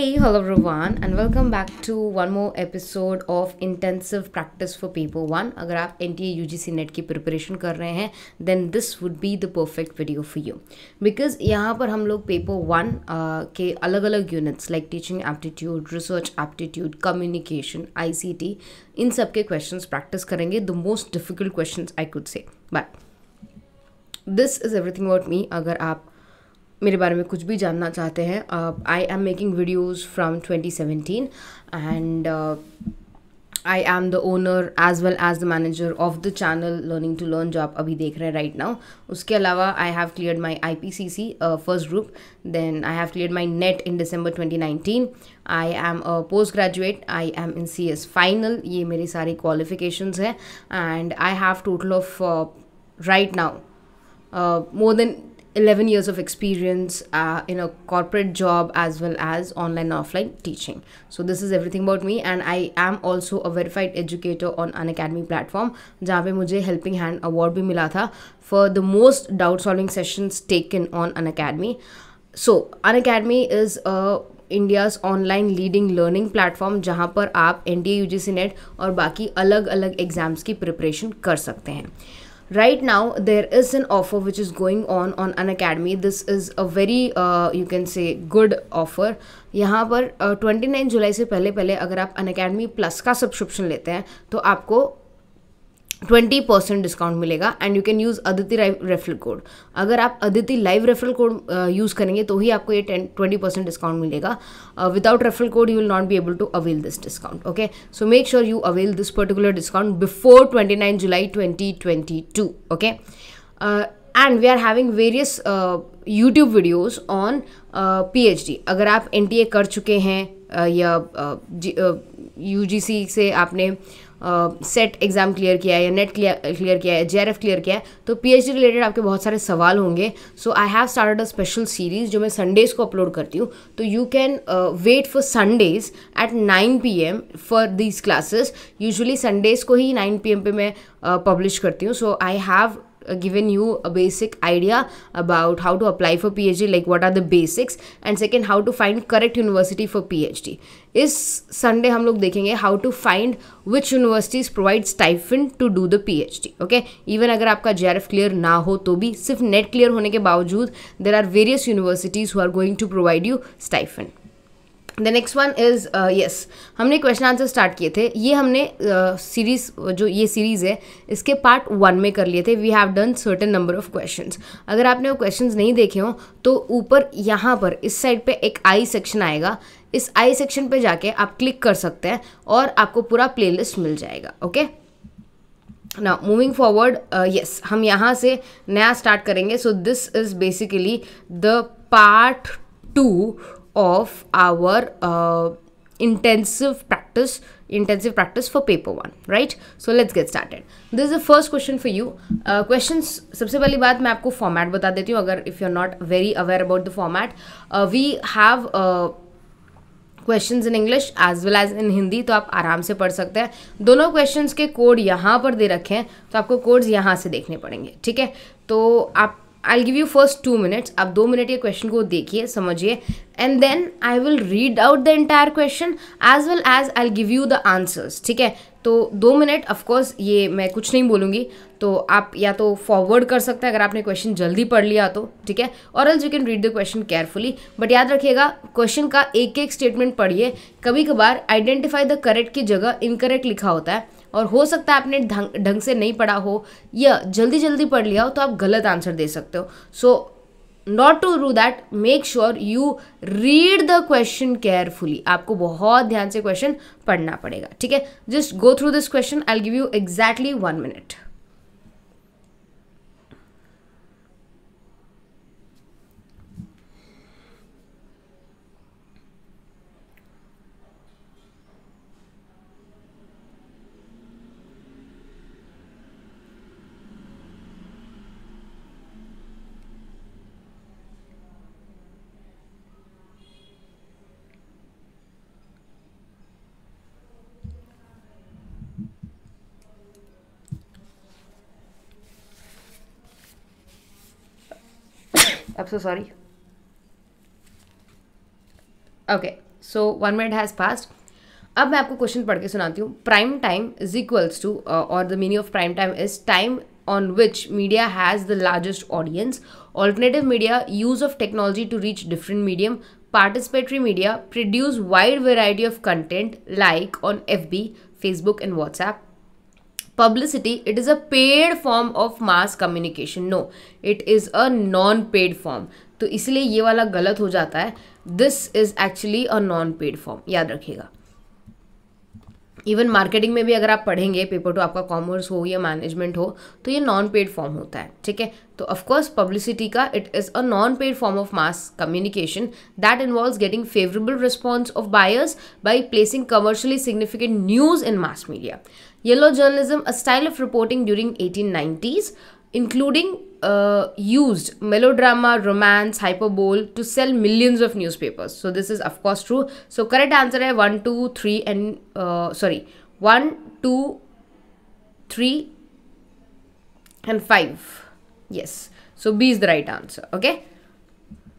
Hey, hello everyone, and welcome back to one more episode of Intensive Practice for Paper 1. अगर आप N T U G C net की preparation कर रहे हैं then this would be the perfect video for you because यहाँ पर हम लोग पेपर वन uh, के अलग अलग units like teaching aptitude research aptitude communication I C T इन सब के क्वेश्चन प्रैक्टिस करेंगे the most difficult question I could say but this is everything about me अगर आप मेरे बारे में कुछ भी जानना चाहते हैं I am making videos from twenty seventeen and I am the owner as well as the manager of the channel learning to learn जो आप अभी देख रहे हैं राइट नाउ उसके अलावा I have clear my I P C C first group then I have clear my NET in December twenty nineteen I am a post graduate I am in C S final ये मेरी सारी qualifications हैं and I have total of right now more than 11 years of experience uh, in a corporate job as well as online and offline teaching so this is everything about me and i am also a verified educator on an academy platform where I got helping hand award bhi mila tha for the most doubt solving sessions taken on an academy so an academy is a India's online leading learning platform जहाँ पर आप N T net और बाकी अलग अलग exams की preparation कर सकते हैं right now there is an offer which is going on on an academy this is a very uh, you can say good offer यहाँ पर uh, 29 जुलाई से पहले पहले अगर आप अन अकेडमी प्लस का सब्सक्रिप्शन लेते हैं तो आपको ट्वेंटी परसेंट डिस्काउंट मिलेगा and you can use Aditi referral code अगर आप Aditi live referral code use करेंगे तो ही आपको ये टेन ट्वेंटी परसेंट डिस्काउंट मिलेगा without referral code you will not be able to avail this discount okay so make sure you avail this particular discount before twenty nine July twenty twenty two okay and we are having various YouTube videos on P H D अगर आप N T ए कर चुके हैं uh, या you G सी से आपने uh, set exam clear किया है या नेट क्लियर किया है जे क्लियर किया है तो पी रिलेटेड आपके बहुत सारे सवाल होंगे so I have started a special series जो मैं संडेज़ को अपलोड करती हूँ तो you can wait for Sundays at nine P M for these classes usually Sundays को ही नाइन पी एम पे मैं पब्लिश करती हूँ so I have Uh, given you a basic idea about how to apply for phd like what are the basics and second how to find correct university for phd इस Sunday हम लोग देखेंगे how to find which universities provide stipend to do the PhD okay even अगर आपका JRF clear ना हो तो भी सिर्फ नेट क्लियर होने के बावजूद there are various universities who are going to provide you stipend the next one is yes हमने क्वेश्चन आंसर स्टार्ट किए थे ये हमने सीरीज़ uh, जो ये सीरीज़ है इसके पार्ट वन में कर लिए थे we have done certain number of question अगर आपने वो क्वेश्चन नहीं देखे हों तो ऊपर यहाँ पर इस साइड पे एक आई सेक्शन आएगा इस आई सेक्शन पे जाके आप क्लिक कर सकते हैं और आपको पूरा प्लेलिस्ट मिल जाएगा ओके ना मूविंग फॉरवर्ड यस हम यहाँ से नया स्टार्ट करेंगे so this is basically the part two of our uh, intensive practice intensive practice for paper one right so let's get started this is the first question for you uh, questions सबसे पहली बात मैं आपको format बता देती हूँ अगर if you are not very aware about the format we uh, questions in English as well as in Hindi तो आप आराम से पढ़ सकते हैं दोनों क्वेश्चंस के कोड यहाँ पर दे रखे हैं तो आपको कोड्स यहाँ से देखने पड़ेंगे ठीक है तो आप I give you first two minutes आप दो मिनट के क्वेश्चन को देखिए समझिए and then I will read out the entire question as well as I give you the answers ठीक है तो दो मिनट ऑफकोर्स ये मैं कुछ नहीं बोलूँगी तो आप या तो फॉरवर्ड कर सकते हैं अगर आपने क्वेश्चन जल्दी पढ़ लिया तो ठीक है और else you can read the question carefully but याद रखिएगा क्वेश्चन का एक एक स्टेटमेंट पढ़िए कभी कभार आइडेंटिफाई द करेक्ट की जगह इनकरेक्ट लिखा होता है और हो सकता है आपने ढंग ढंग से नहीं पढ़ा हो या जल्दी जल्दी पढ़ लिया हो तो आप गलत आंसर दे सकते हो so not to do that make sure you read the question carefully आपको बहुत ध्यान से क्वेश्चन पढ़ना पड़ेगा ठीक है just go through this question I give you exactly one minute I'm so sorry. Okay, so one minute has passed. अब मैं आपको क्वेश्चन पढ़ के सुनाती हूँ prime time is equals to और the meaning of prime time is time on which media has the largest audience alternative media use of technology to reach different medium participatory media produce wide variety of content like on F B Facebook and WhatsApp publicity, it is a paid form of mass communication. No, it is a non-paid form. तो इसलिए ये वाला गलत हो जाता है this is actually a non paid form याद रखिएगा इवन मार्केटिंग में भी अगर आप पढ़ेंगे पेपर टू आपका कॉमर्स हो या मैनेजमेंट हो तो ये नॉन पेड फॉर्म होता है ठीक है तो ऑफकोर्स पब्लिसिटी का it is a non paid form of mass communication that involve getting favourable response of buyers by placing commercially significant news in mass media yellow journalism a style of reporting during eighteen nineties including uh, used melodrama, romance, hyperbole to sell millions of newspapers. So this is of course true. So correct answer is 1, 2, 3 and uh, sorry 1, 2, 3 and 5. Yes. So B is the right answer. Okay.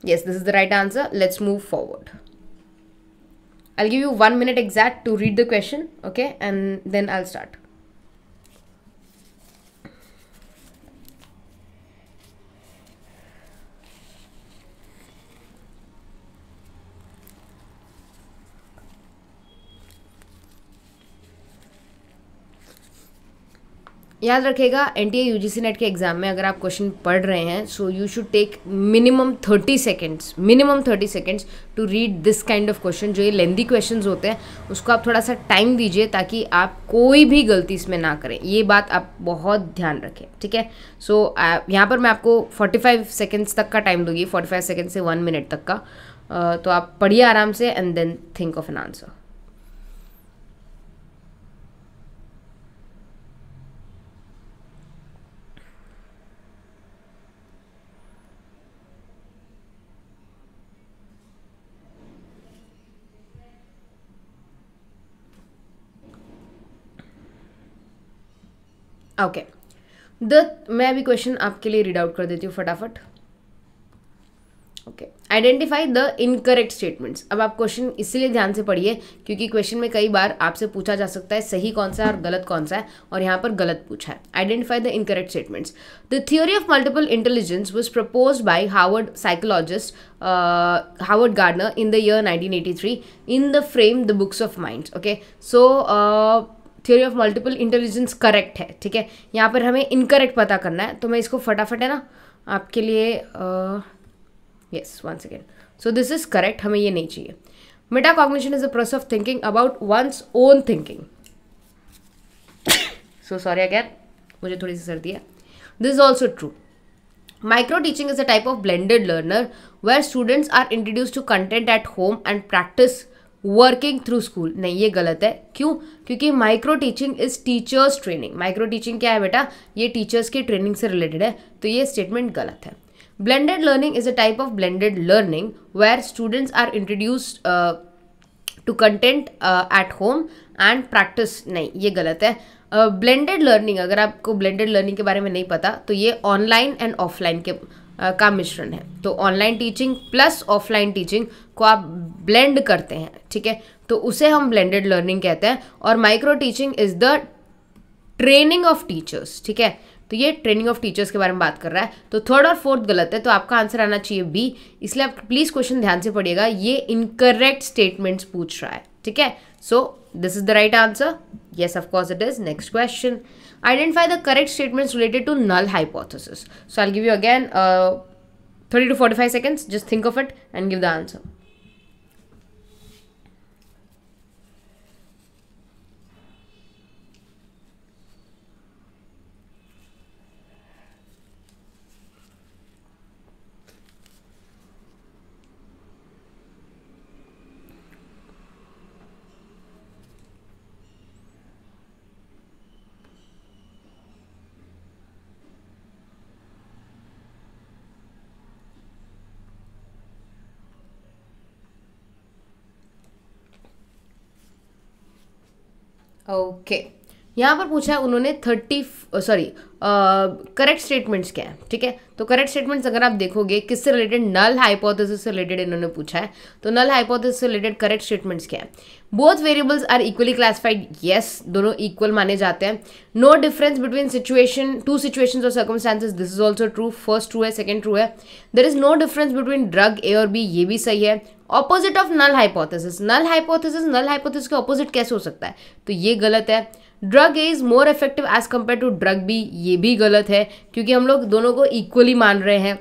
Yes, this is the right answer. Let's move forward. I'll give you one minute exact to read the question. Okay. And then I'll start. याद रखेगा N T U G C NET के exam में अगर आप question पढ़ रहे हैं so you should take minimum thirty seconds minimum thirty seconds to read this kind of question जो ये लेंदी क्वेश्चन होते हैं उसको आप थोड़ा सा टाइम दीजिए ताकि आप कोई भी गलती इसमें ना करें ये बात आप बहुत ध्यान रखें ठीक है सो so, यहाँ पर मैं आपको फोर्टी फाइव सेकेंड्स तक का टाइम दूंगी फोर्टी फाइव सेकेंड से वन मिनट तक का uh, तो आप पढ़िए आराम से and then think of an answer okay the मैं अभी क्वेश्चन आपके लिए रीड आउट कर देती हूँ फटाफट okay identify the incorrect statements अब आप क्वेश्चन इसलिए ध्यान से पढ़िए क्योंकि क्वेश्चन में कई बार आपसे पूछा जा सकता है सही कौन सा है और गलत कौन सा है और यहाँ पर गलत पूछा है identify the incorrect statements the theory of multiple intelligence was propose by Harvard psychologist Harvard Gardner in the year three in the frame the books of mind okay so theory of multiple intelligence correct है ठीक है यहाँ पर हमें incorrect पता करना है तो मैं इसको फटाफट है ना आपके लिए yes one second so this is correct हमें ये नहीं चाहिए meta cognition is a process of thinking about one's own thinking so sorry again मुझे थोड़ी सी सर्दी है this is also true micro teaching is a type of blended learner where students are introduce to content at home and practice working through school नहीं ये गलत है क्यों क्योंकि micro teaching is teachers training micro teaching क्या है बेटा ये टीचर्स की ट्रेनिंग से रिलेटेड है तो ये स्टेटमेंट गलत है blended learning is a type of blended learning where students are introduced to content at home and practice नहीं ये गलत है ब्लेंडेड uh, लर्निंग अगर आपको ब्लेंडेड लर्निंग के बारे में नहीं पता तो ये ऑनलाइन एंड ऑफलाइन के uh, का मिश्रण है तो online teaching plus offline teaching को आप ब्लेंड करते हैं ठीक है तो उसे हम ब्लेंडेड लर्निंग कहते हैं और micro teaching is the training of teachers ठीक है तो ये ट्रेनिंग ऑफ टीचर्स के बारे में बात कर रहा है तो थर्ड और फोर्थ गलत है तो आपका आंसर आना चाहिए बी इसलिए आप प्लीज़ क्वेश्चन ध्यान से पढ़िएगा ये इनकरेक्ट स्टेटमेंट्स पूछ रहा है ठीक है so this is the right answer yes of course it is next question identify the the correct related to null hypothesis so I give you again thirty to forty five 45 just think of it and give the answer okay यहाँ पर पूछा है उन्होंने thirty sorry correct statements क्या है ठीक है तो करेक्ट स्टेटमेंट्स अगर आप देखोगे किससे रिलेटेड नल हाइपोथेसिस से रिलेटेड इन्होंने पूछा है तो नल हाइपोथेसिस से रिलेटेड करेक्ट स्टेटमेंट्स क्या है both variables are equally classified yes दोनों इक्वल माने जाते हैं no difference between situation to situation और circumstances this is also true first true है सेकेंड ट्रू है there is no difference between drug A और बी ये भी सही है opposite of null hypothesis null hypothesis null hypothesis के opposite कैसे हो सकता है तो ये गलत है drug A is more effective as compare to drug B ये भी गलत है क्योंकि हम लोग दोनों को इक्वली मान रहे हैं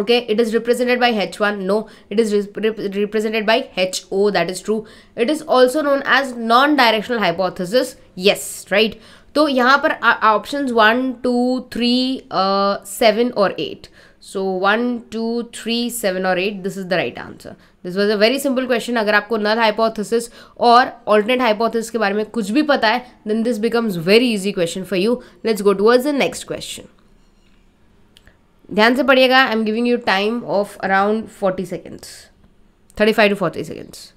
okay it is represented by H one no it is represented by H O that is true it is also known as non directional hypothesis yes right तो यहाँ पर option one two three seven और eight so one two three seven और eight this is the right answer this was a very simple question अगर आपको null hypothesis और alternate hypothesis के बारे में कुछ भी पता है then this becomes very easy question for you let's go towards the next question ध्यान से पढ़िएगा I am giving you time of around forty seconds thirty five to forty seconds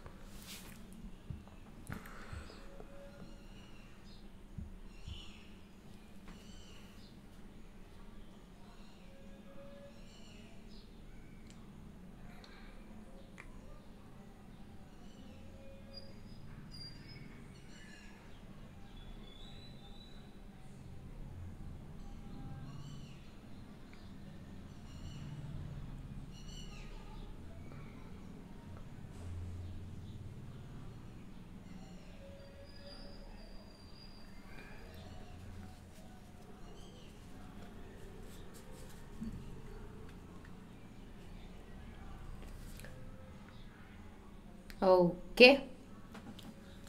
Okay.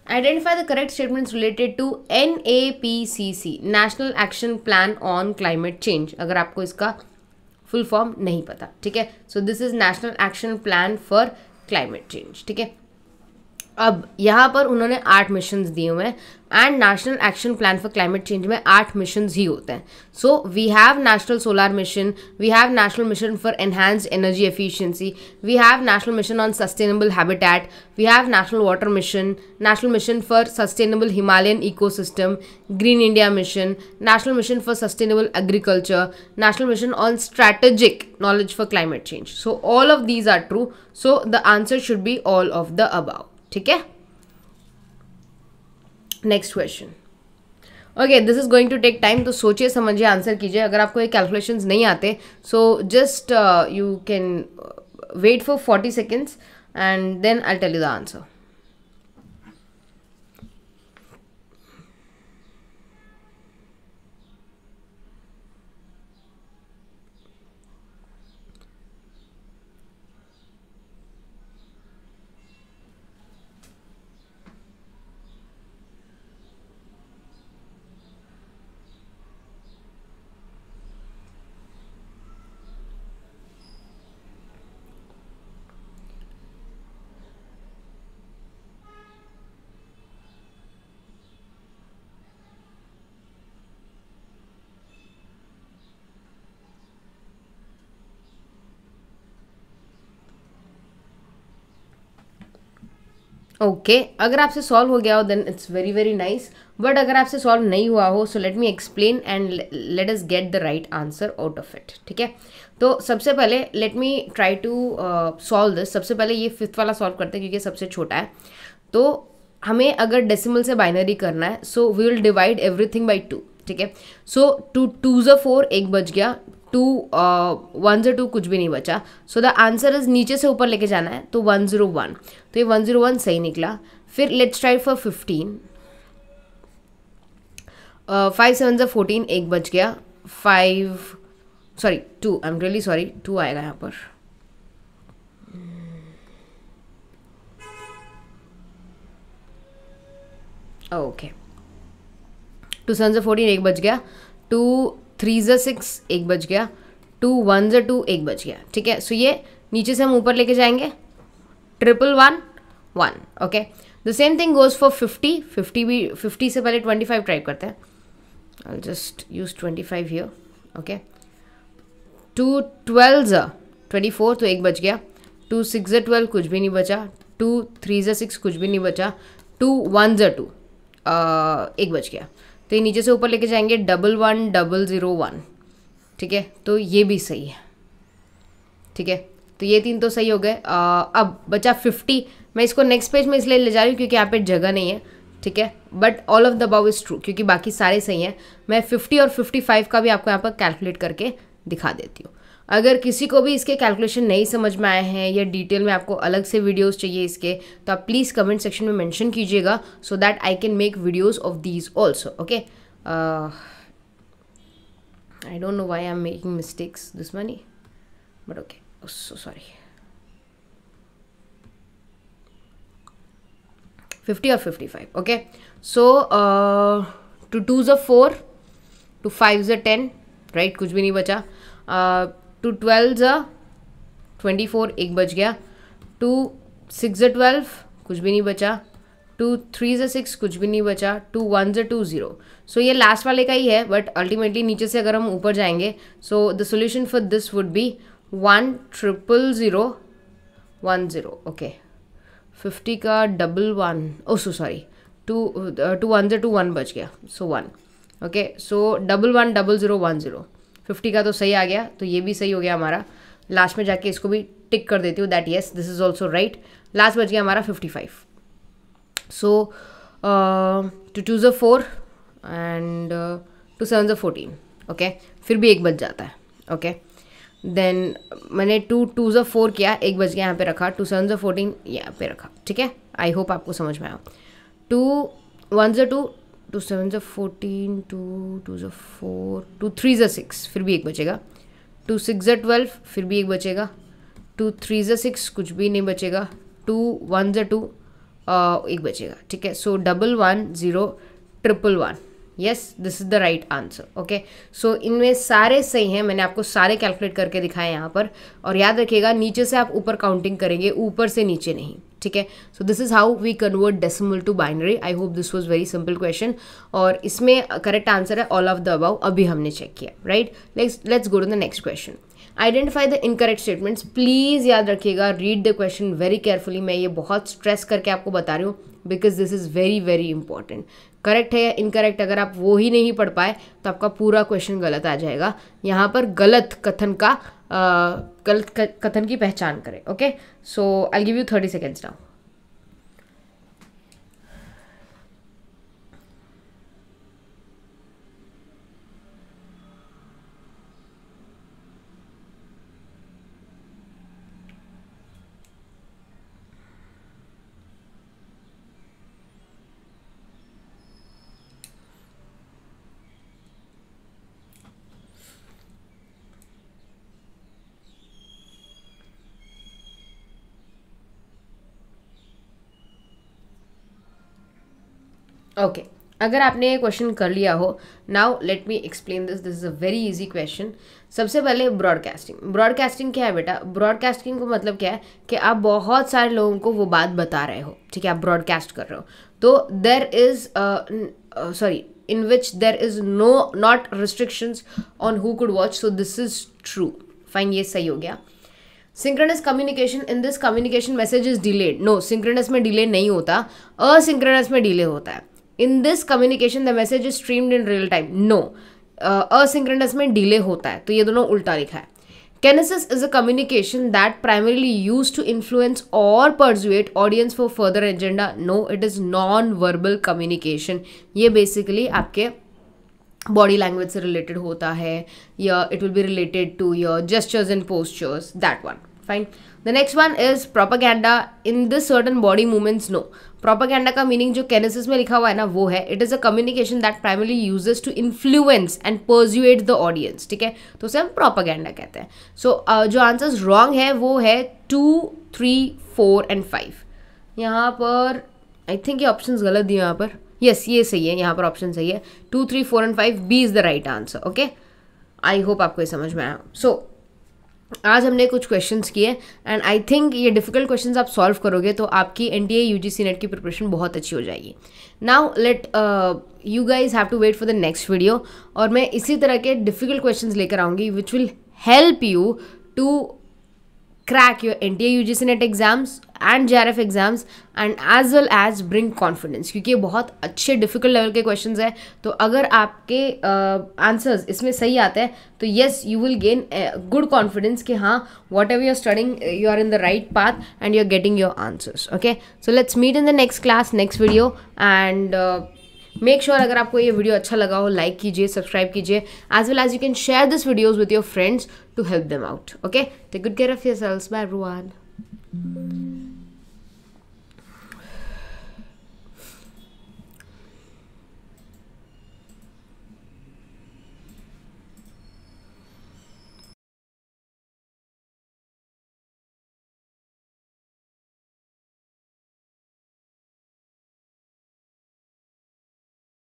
Identify the correct statements related to NAPCC National Action Plan on Climate Change. अगर आपको इसका full form नहीं पता ठीक है so this is national action plan for climate change ठीक है अब यहाँ पर उन्होंने आठ मिशन दिए हुए हैं and national action plan for climate change में आठ मिशन ही होते हैं so we have national solar mission we have national mission for enhance energy efficiency we have national mission on sustainable habitat we have national water mission national mission for sustainable Himalayan ecosystem green India mission national mission for sustainable agriculture national mission on strategic knowledge for climate change so all of these are true so the answer should be all of the about ठीक है next question okay this is going to take time तो सोचिए समझिए answer कीजिए अगर आपको ये calculation नहीं आते so just you can wait for forty seconds and then I tell you the answer okay okay, अगर आपसे सॉल्व हो गया हो then it's very very nice but अगर आपसे सॉल्व नहीं हुआ हो so let me explain and let us get the right answer out of it ठीक है तो सबसे पहले let me try to solve this सबसे पहले ये फिफ्थ वाला सॉल्व करते हैं क्योंकि सबसे छोटा है तो हमें अगर डेसिमल से बाइनरी करना है so we will divide everything by two ठीक है सो टू टू ज फोर एक बज गया टू वन ज़ीरो टू कुछ भी नहीं बचा सो द आंसर इज नीचे से ऊपर लेके जाना है तो वन ज़ीरो वन तो ये वन ज़ीरो वन सही निकला फिर let's try for fifteen five seven जो फोर्टीन एक बच गया five sorry two I am really sorry two आएगा यहाँ पर ओके टू सेवन जो फोर्टीन एक बच गया टू थ्री ज़ सिक्स एक बज गया टू वन ज टू एक बज गया ठीक है सो ये नीचे से हम ऊपर लेके जाएंगे triple one one okay the same thing goes for fifty fifty भी फिफ्टी से पहले ट्वेंटी फाइव ट्राई करते हैं just use twenty five here okay two twelve ज ट्वेंटी फोर तो एक बज गया टू सिक्स ज ट्वेल्व कुछ भी नहीं बचा थ्री 3 सिक्स कुछ भी नहीं बचा टू वन ज टू एक बज गया तो ये नीचे से ऊपर लेके जाएंगे double one double zero one ठीक है तो ये भी सही है ठीक है तो ये तीन तो सही हो गए अब बचा फिफ्टी मैं इसको नेक्स्ट पेज में इसलिए ले जा रही हूँ क्योंकि यहाँ पे जगह नहीं है ठीक है but all of the above is true क्योंकि बाकी सारे सही हैं मैं फिफ्टी और फिफ्टी फाइव का भी आपको यहाँ पर कैलकुलेट करके दिखा देती हूँ अगर किसी को भी इसके कैलकुलेशन नहीं समझ में आए हैं या डिटेल में आपको अलग से वीडियोस चाहिए इसके तो आप प्लीज़ कमेंट सेक्शन में मेंशन कीजिएगा so that I can make videos of these also okay I don't know why I am making mistakes this many but okay so sorry fifty और fifty five okay so two two ज़ four two five ज़ ten right कुछ भी नहीं बचा uh, two twelve ज twenty four एक बच गया टू सिक्स ज ट्वेल्व कुछ भी नहीं बचा टू थ्री ज सिक्स कुछ भी नहीं बचा टू वन ज टू ज़ीरो सो ये लास्ट वाले का ही है बट अल्टीमेटली नीचे से अगर हम ऊपर जाएंगे so the solution for this would be one triple zero one zero okay fifty का double one O so sorry two uh, two one ज टू वन बच गया so one okay so double one double zero one zero fifty का तो सही आ गया तो ये भी सही हो गया हमारा लास्ट में जाके इसको भी टिक कर देती हूँ that yes this is also right last बच गया हमारा fifty five so two two ज़ फोर एंड टू सेवन ज़ फोर्टीन ओके फिर भी एक बच जाता है ओके okay? देन मैंने टू टू जो फोर किया एक बज गया यहाँ पे रखा टू सेवन जो फोर्टीन यहाँ पे रखा ठीक है आई होप आपको समझ में आया टू वन जो टू टू सेवन जो फोर्टीन टू टू जो फोर टू थ्री जो सिक्स फिर भी एक बचेगा टू सिक्स ज़ ट्वेल्व फिर भी एक बचेगा टू थ्री जो सिक्स कुछ भी नहीं बचेगा टू वन ज टू एक बचेगा ठीक है so double one zero triple one yes this is the right answer okay so इनमें सारे सही हैं मैंने आपको सारे कैलकुलेट करके दिखाए यहाँ पर और याद रखिएगा नीचे से आप ऊपर काउंटिंग करेंगे ऊपर से नीचे नहीं ठीक है so this is how we convert decimal to binary I hope this was very simple question और इसमें करेक्ट आंसर है ऑल ऑफ द अबाउ अभी हमने चेक किया right let's let's go to the next question identify the incorrect statements please याद रखिएगा read the question very carefully मैं ये बहुत स्ट्रेस करके आपको बता रही हूँ because this is very very important correct है या इनकरेक्ट अगर आप वो ही नहीं पढ़ पाए तो आपका पूरा क्वेश्चन गलत आ जाएगा यहाँ पर गलत कथन का गलत कथन की पहचान करें okay so I give you thirty seconds now okay okay. अगर आपने ये क्वेश्चन कर लिया हो now let me explain this this is a very easy question सबसे पहले ब्रॉडकास्टिंग ब्रॉडकास्टिंग क्या है बेटा ब्रॉडकास्टिंग को मतलब क्या है कि आप बहुत सारे लोगों को वो बात बता रहे हो ठीक है आप ब्रॉडकास्ट कर रहे हो तो there is sorry in which there is no not restrictions on who could watch so this is true fine ये सही हो गया synchronous communication in this communication message is delayed no synchronous में डिले नहीं होता असिंक्रनस में delay होता है in this communication the message is streamed in real time no asynchronous में डिले होता है तो ये दोनों उल्टा लिखा है kinesis is a communication that primarily use to influence और persuade audience for further agenda no it is non verbal communication ये बेसिकली आपके बॉडी लैंग्वेज से रिलेटेड होता है या it will be related to your gestures and postures that one fine the next one is propaganda in this certain body movements no propaganda का meaning जो kinesis में लिखा हुआ है ना वो है it is a communication that primary uses to influence and persuade the audience ठीक है तो उसे हम प्रोपागैंडा कहते हैं सो so, uh, जो आंसर्स रॉन्ग है वो है two three four and five यहाँ पर आई थिंक ये ऑप्शन गलत दिए यहाँ पर यस yes, ये सही है यहाँ पर ऑप्शन सही है two three four and five B is the right answer okay I hope आपको ये समझ में आया सो so, आज हमने कुछ क्वेश्चंस किए एंड आई थिंक ये डिफिकल्ट क्वेश्चंस आप सॉल्व करोगे तो आपकी N T A U G C net की प्रिपरेशन बहुत अच्छी हो जाएगी now let you guys have to wait for the next video और मैं इसी तरह के डिफिकल्ट क्वेश्चंस लेकर आऊँगी which will help you to crack your NTA UGC net exams and J exams and as well as bring confidence क्योंकि ये बहुत अच्छे डिफिकल्ट लेवल के क्वेश्चन हैं तो अगर आपके आंसर्स uh, इसमें सही आते हैं तो yes you will gain good confidence कि हाँ what you're studying you are in the right path and you are getting your answers okay so let's meet in the next class next video and make sure अगर आपको ये video अच्छा लगा हो like कीजिए subscribe कीजिए as well as you can share this videos with your friends to help them out okay take good care of your selves bye every